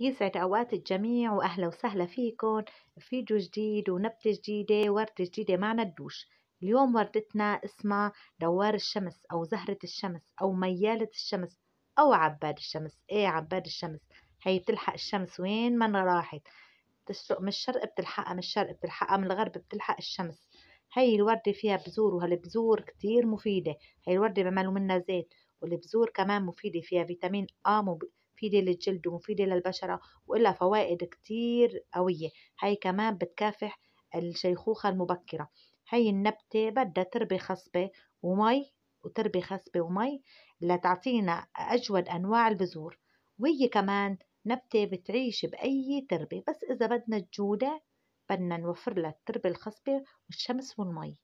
يسعد أوقات الجميع وأهلا وسهلا فيكم فيديو جديد ونبتة جديدة وردة جديدة معنا الدوش اليوم وردتنا اسمها دوار الشمس أو زهرة الشمس أو ميالة الشمس أو عباد الشمس إيه عباد الشمس هي بتلحق الشمس وين ما راحت بتشرق من الشرق بتلحقها من الشرق بتلحقها من الغرب بتلحق الشمس هي الوردة فيها بذور وهالبذور كتير مفيدة هي الوردة بيعملوا منها زيت والبذور كمان مفيدة فيها فيتامين آ مب... مفيدة للجلد ومفيدة للبشرة وإلها فوائد كتير قوية هاي كمان بتكافح الشيخوخة المبكرة هاي النبتة بدها تربة خصبة ومي وتربة خصبة ومي لتعطينا أجود أنواع البذور وهي كمان نبتة بتعيش بأي تربة بس إذا بدنا الجودة بدنا نوفر لها التربة الخصبة والشمس والمي